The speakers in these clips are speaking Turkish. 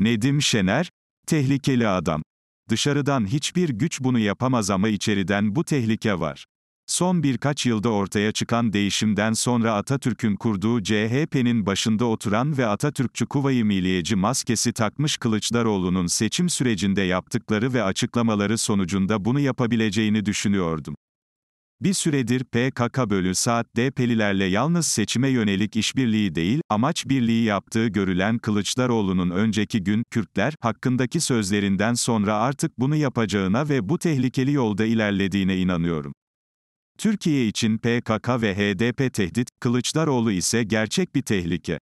Nedim Şener, tehlikeli adam. Dışarıdan hiçbir güç bunu yapamaz ama içeriden bu tehlike var. Son birkaç yılda ortaya çıkan değişimden sonra Atatürk'ün kurduğu CHP'nin başında oturan ve Atatürkçü Kuvayi Milliyeci maskesi takmış Kılıçdaroğlu'nun seçim sürecinde yaptıkları ve açıklamaları sonucunda bunu yapabileceğini düşünüyordum. Bir süredir PKK bölü saat DP'lilerle yalnız seçime yönelik işbirliği değil, amaç birliği yaptığı görülen Kılıçdaroğlu'nun önceki gün, Kürtler, hakkındaki sözlerinden sonra artık bunu yapacağına ve bu tehlikeli yolda ilerlediğine inanıyorum. Türkiye için PKK ve HDP tehdit, Kılıçdaroğlu ise gerçek bir tehlike.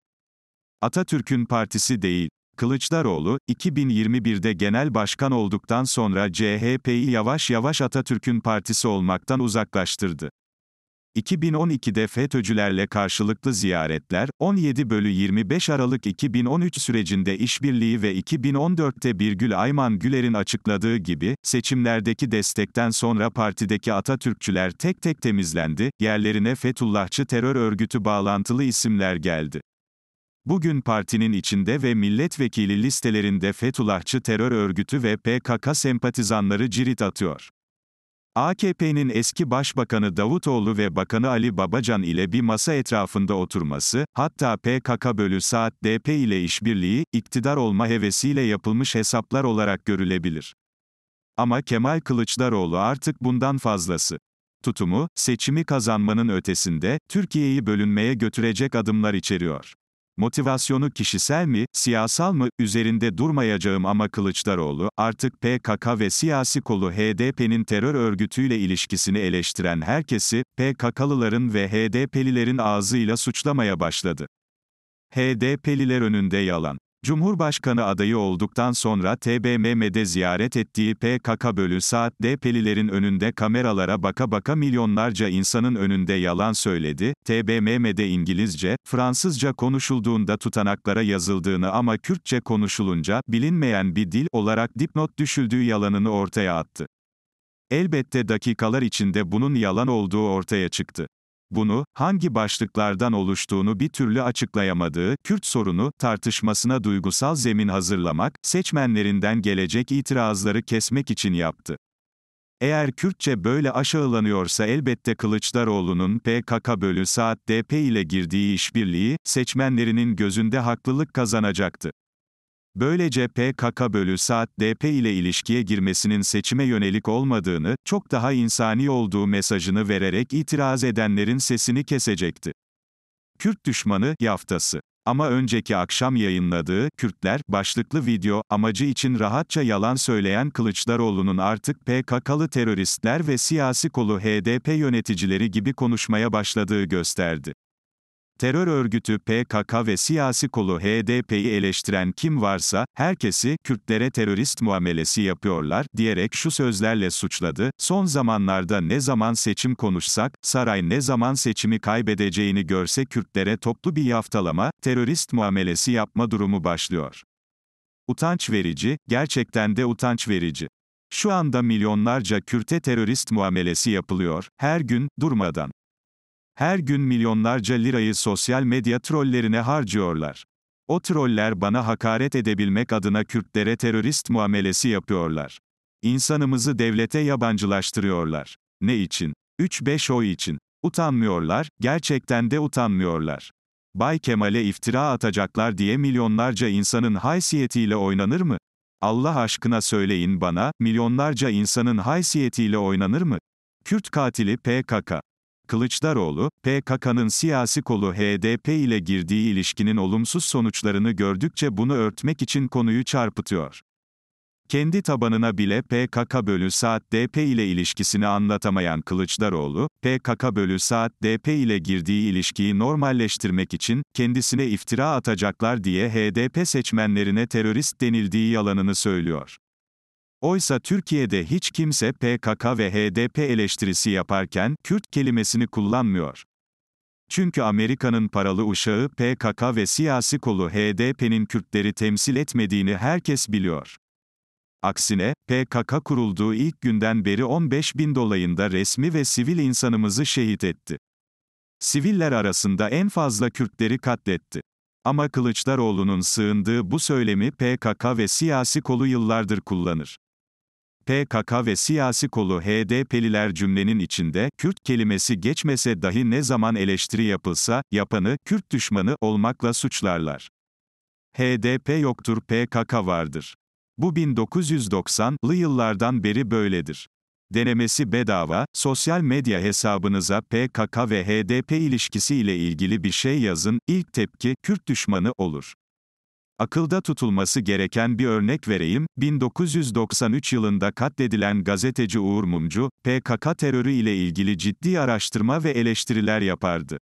Atatürk'ün partisi değil. Kılıçdaroğlu, 2021'de genel başkan olduktan sonra CHP'yi yavaş yavaş Atatürk'ün partisi olmaktan uzaklaştırdı. 2012'de FETÖ'cülerle karşılıklı ziyaretler, 17 bölü 25 Aralık 2013 sürecinde işbirliği ve 2014'te Birgül Ayman Güler'in açıkladığı gibi, seçimlerdeki destekten sonra partideki Atatürkçüler tek tek temizlendi, yerlerine Fethullahçı terör örgütü bağlantılı isimler geldi. Bugün partinin içinde ve milletvekili listelerinde Fethullahçı terör örgütü ve PKK sempatizanları cirit atıyor. AKP'nin eski başbakanı Davutoğlu ve bakanı Ali Babacan ile bir masa etrafında oturması, hatta PKK bölü saat DP ile işbirliği, iktidar olma hevesiyle yapılmış hesaplar olarak görülebilir. Ama Kemal Kılıçdaroğlu artık bundan fazlası. Tutumu, seçimi kazanmanın ötesinde, Türkiye'yi bölünmeye götürecek adımlar içeriyor. Motivasyonu kişisel mi, siyasal mı, üzerinde durmayacağım ama Kılıçdaroğlu, artık PKK ve siyasi kolu HDP'nin terör örgütüyle ilişkisini eleştiren herkesi, PKK'lıların ve HDP'lilerin ağzıyla suçlamaya başladı. HDP'liler önünde yalan. Cumhurbaşkanı adayı olduktan sonra TBMM'de ziyaret ettiği PKK bölü saat DP'lilerin önünde kameralara baka baka milyonlarca insanın önünde yalan söyledi, TBMM'de İngilizce, Fransızca konuşulduğunda tutanaklara yazıldığını ama Kürtçe konuşulunca, bilinmeyen bir dil olarak dipnot düşüldüğü yalanını ortaya attı. Elbette dakikalar içinde bunun yalan olduğu ortaya çıktı bunu, hangi başlıklardan oluştuğunu bir türlü açıklayamadığı, Kürt sorunu, tartışmasına duygusal zemin hazırlamak, seçmenlerinden gelecek itirazları kesmek için yaptı. Eğer Kürtçe böyle aşağılanıyorsa elbette Kılıçdaroğlu'nun PKK bölü saat DP ile girdiği işbirliği, seçmenlerinin gözünde haklılık kazanacaktı. Böylece PKK bölü saat DP ile ilişkiye girmesinin seçime yönelik olmadığını, çok daha insani olduğu mesajını vererek itiraz edenlerin sesini kesecekti. Kürt düşmanı, yaftası. Ama önceki akşam yayınladığı Kürtler başlıklı video amacı için rahatça yalan söyleyen Kılıçdaroğlu'nun artık PKK'lı teröristler ve siyasi kolu HDP yöneticileri gibi konuşmaya başladığı gösterdi terör örgütü PKK ve siyasi kolu HDP'yi eleştiren kim varsa, herkesi, Kürtlere terörist muamelesi yapıyorlar, diyerek şu sözlerle suçladı, son zamanlarda ne zaman seçim konuşsak, saray ne zaman seçimi kaybedeceğini görse Kürtlere toplu bir yaftalama, terörist muamelesi yapma durumu başlıyor. Utanç verici, gerçekten de utanç verici. Şu anda milyonlarca Kürte terörist muamelesi yapılıyor, her gün, durmadan. Her gün milyonlarca lirayı sosyal medya trollerine harcıyorlar. O troller bana hakaret edebilmek adına Kürtlere terörist muamelesi yapıyorlar. İnsanımızı devlete yabancılaştırıyorlar. Ne için? 3-5 oy için. Utanmıyorlar, gerçekten de utanmıyorlar. Bay Kemal'e iftira atacaklar diye milyonlarca insanın haysiyetiyle oynanır mı? Allah aşkına söyleyin bana, milyonlarca insanın haysiyetiyle oynanır mı? Kürt katili PKK. Kılıçdaroğlu, PKK'nın siyasi kolu HDP ile girdiği ilişkinin olumsuz sonuçlarını gördükçe bunu örtmek için konuyu çarpıtıyor. Kendi tabanına bile PKK bölü saat DP ile ilişkisini anlatamayan Kılıçdaroğlu, PKK bölü saat DP ile girdiği ilişkiyi normalleştirmek için, kendisine iftira atacaklar diye HDP seçmenlerine terörist denildiği yalanını söylüyor. Oysa Türkiye'de hiç kimse PKK ve HDP eleştirisi yaparken Kürt kelimesini kullanmıyor. Çünkü Amerika'nın paralı uşağı PKK ve siyasi kolu HDP'nin Kürtleri temsil etmediğini herkes biliyor. Aksine, PKK kurulduğu ilk günden beri 15 bin dolayında resmi ve sivil insanımızı şehit etti. Siviller arasında en fazla Kürtleri katletti. Ama Kılıçdaroğlu'nun sığındığı bu söylemi PKK ve siyasi kolu yıllardır kullanır. PKK ve siyasi kolu HDP'liler cümlenin içinde, Kürt kelimesi geçmese dahi ne zaman eleştiri yapılsa, yapanı, Kürt düşmanı olmakla suçlarlar. HDP yoktur PKK vardır. Bu 1990'lı yıllardan beri böyledir. Denemesi bedava, sosyal medya hesabınıza PKK ve HDP ilişkisi ile ilgili bir şey yazın, ilk tepki Kürt düşmanı olur. Akılda tutulması gereken bir örnek vereyim, 1993 yılında katledilen gazeteci Uğur Mumcu, PKK terörü ile ilgili ciddi araştırma ve eleştiriler yapardı.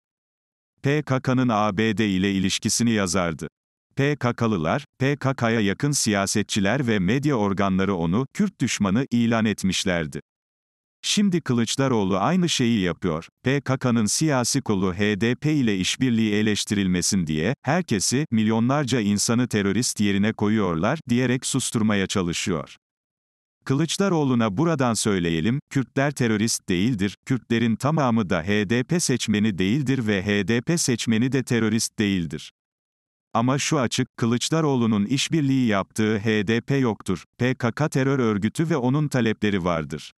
PKK'nın ABD ile ilişkisini yazardı. PKK'lılar, PKK'ya yakın siyasetçiler ve medya organları onu, Kürt düşmanı, ilan etmişlerdi. Şimdi Kılıçdaroğlu aynı şeyi yapıyor. PKK'nın siyasi kolu HDP ile işbirliği eleştirilmesin diye herkesi, milyonlarca insanı terörist yerine koyuyorlar diyerek susturmaya çalışıyor. Kılıçdaroğlu'na buradan söyleyelim, Kürtler terörist değildir, Kürtlerin tamamı da HDP seçmeni değildir ve HDP seçmeni de terörist değildir. Ama şu açık, Kılıçdaroğlu'nun işbirliği yaptığı HDP yoktur, PKK terör örgütü ve onun talepleri vardır.